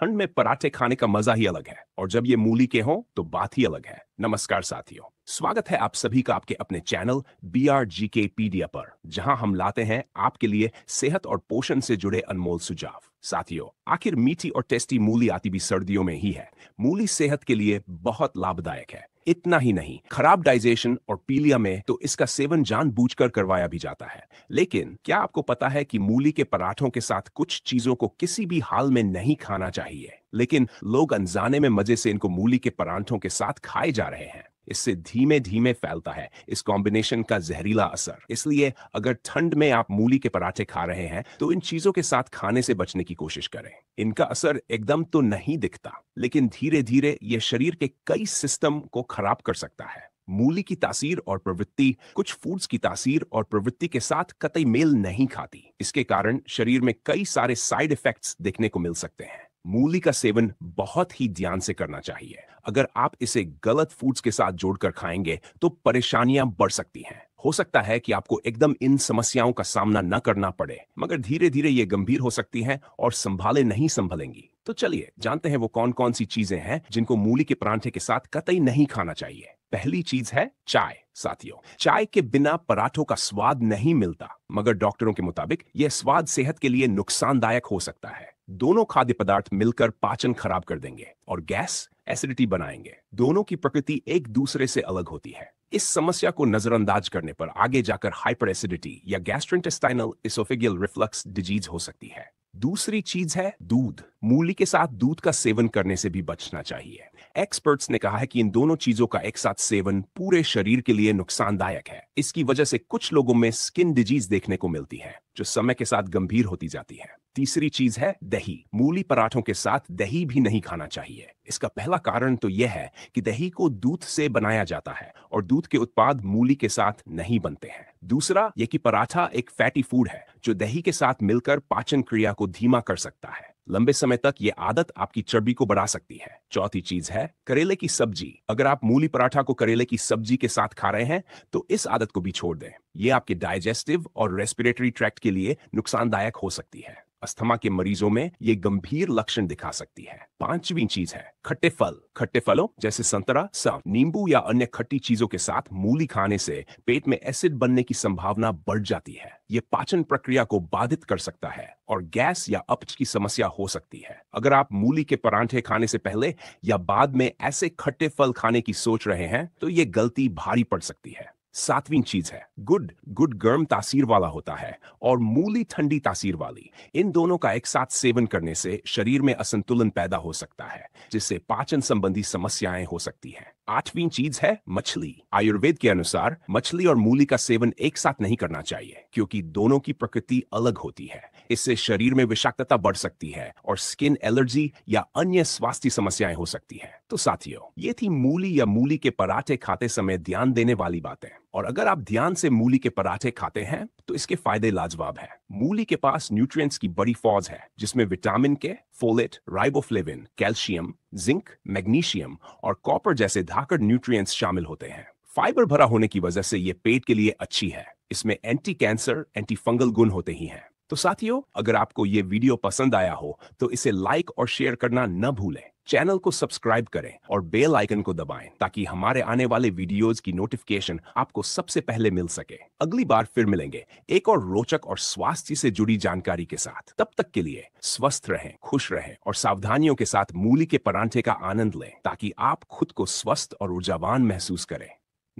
ठंड में पराठे खाने का मजा ही अलग है और जब ये मूली के हों तो बात ही अलग है नमस्कार साथियों स्वागत है आप सभी का आपके अपने चैनल बी आर जी के पीडिया पर जहां हम लाते हैं आपके लिए सेहत और पोषण से जुड़े अनमोल सुझाव साथियों आखिर मीठी और टेस्टी मूली आती भी सर्दियों में ही है मूली सेहत के लिए बहुत लाभदायक है इतना ही नहीं खराब डाइजेशन और पीलिया में तो इसका सेवन जानबूझकर करवाया भी जाता है लेकिन क्या आपको पता है कि मूली के पराठों के साथ कुछ चीजों को किसी भी हाल में नहीं खाना चाहिए लेकिन लोग अनजाने में मजे से इनको मूली के पराठों के साथ खाए जा रहे हैं इससे धीमे धीमे फैलता है इस कॉम्बिनेशन का जहरीला असर इसलिए अगर ठंड में आप मूली के पराठे खा रहे हैं तो इन चीजों के साथ खाने से बचने की कोशिश करें इनका असर एकदम तो नहीं दिखता लेकिन धीरे धीरे ये शरीर के कई सिस्टम को खराब कर सकता है मूली की तासीर और प्रवृत्ति कुछ फूड्स की तासीर और प्रवृत्ति के साथ कतई मेल नहीं खाती इसके कारण शरीर में कई सारे साइड इफेक्ट्स देखने को मिल सकते हैं मूली का सेवन बहुत ही ध्यान से करना चाहिए अगर आप इसे गलत फूड्स के साथ जोड़कर खाएंगे तो परेशानियां बढ़ सकती हैं हो सकता है कि आपको एकदम इन समस्याओं का सामना न करना पड़े मगर धीरे धीरे ये गंभीर हो सकती हैं और संभाले नहीं संभलेंगी तो चलिए जानते हैं वो कौन कौन सी चीजें हैं जिनको मूली के परांठे के साथ कतई नहीं खाना चाहिए पहली चीज है चाय साथियों चाय के बिना पराठों का स्वाद नहीं मिलता मगर डॉक्टरों के मुताबिक यह स्वाद सेहत के लिए नुकसानदायक हो सकता है दोनों खाद्य पदार्थ मिलकर पाचन खराब कर देंगे और गैस एसिडिटी बनाएंगे दोनों की प्रकृति एक दूसरे से अलग होती है इस समस्या को नजरअंदाज करने पर आगे जाकर हाइपर एसिडिटी या गैस्ट्रेंटेस्टाइनल इसोफेगियल रिफ्लक्स डिजीज हो सकती है दूसरी चीज है दूध मूली के साथ दूध का सेवन करने से भी बचना चाहिए एक्सपर्ट्स ने कहा है कि इन दोनों चीजों का एक साथ सेवन पूरे शरीर के लिए नुकसानदायक है इसकी वजह से कुछ लोगों में स्किन डिजीज देखने को मिलती है जो समय के साथ गंभीर होती जाती है तीसरी चीज है दही मूली पराठों के साथ दही भी नहीं खाना चाहिए इसका पहला कारण तो यह है कि दही को दूध से बनाया जाता है और दूध के उत्पाद मूली के साथ नहीं बनते हैं दूसरा ये कि पराठा एक फैटी फूड है जो दही के साथ मिलकर पाचन क्रिया को धीमा कर सकता है लंबे समय तक ये आदत आपकी चर्बी को बढ़ा सकती है चौथी चीज है करेले की सब्जी अगर आप मूली पराठा को करेले की सब्जी के साथ खा रहे हैं तो इस आदत को भी छोड़ दें ये आपके डाइजेस्टिव और रेस्पिरेटरी ट्रैक्ट के लिए नुकसानदायक हो सकती है अस्थमा के मरीजों में ये गंभीर लक्षण दिखा सकती है पांचवी चीज है खट्टे फल खट्टे फलों जैसे संतरा सब नींबू या अन्य खट्टी चीजों के साथ मूली खाने से पेट में एसिड बनने की संभावना बढ़ जाती है ये पाचन प्रक्रिया को बाधित कर सकता है और गैस या अपच की समस्या हो सकती है अगर आप मूली के परांठे खाने से पहले या बाद में ऐसे खट्टे फल खाने की सोच रहे हैं तो ये गलती भारी पड़ सकती है सातवीं चीज है गुड गुड गर्म तासीर वाला होता है और मूली ठंडी तासीर वाली इन दोनों का एक साथ सेवन करने से शरीर में असंतुलन पैदा हो सकता है जिससे पाचन संबंधी समस्याएं हो सकती हैं आठवीं चीज है मछली आयुर्वेद के अनुसार मछली और मूली का सेवन एक साथ नहीं करना चाहिए क्योंकि दोनों की प्रकृति अलग होती है इससे शरीर में विषाक्तता बढ़ सकती है और स्किन एलर्जी या अन्य स्वास्थ्य समस्याएं हो सकती हैं। तो साथियों ये थी मूली या मूली के पराठे खाते समय ध्यान देने वाली बातें और अगर आप ध्यान से मूली के पराठे खाते हैं तो इसके फायदे लाजवाब हैं। मूली के पास न्यूट्रिएंट्स की बड़ी फौज है जिसमें vitamin K folate riboflavin calcium zinc magnesium और कॉपर जैसे धाकड़ न्यूट्रिएंट्स शामिल होते हैं फाइबर भरा होने की वजह से ये पेट के लिए अच्छी है इसमें एंटी कैंसर एंटी फंगल गुण होते ही है तो साथियों अगर आपको ये वीडियो पसंद आया हो तो इसे लाइक और शेयर करना न भूलें चैनल को सब्सक्राइब करें और बेल आइकन को दबाएं ताकि हमारे आने वाले वीडियोस की नोटिफिकेशन आपको सबसे पहले मिल सके अगली बार फिर मिलेंगे एक और रोचक और स्वास्थ्य से जुड़ी जानकारी के साथ तब तक के लिए स्वस्थ रहें खुश रहें और सावधानियों के साथ मूली के परांठे का आनंद लें ताकि आप खुद को स्वस्थ और ऊर्जावान महसूस करें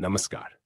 नमस्कार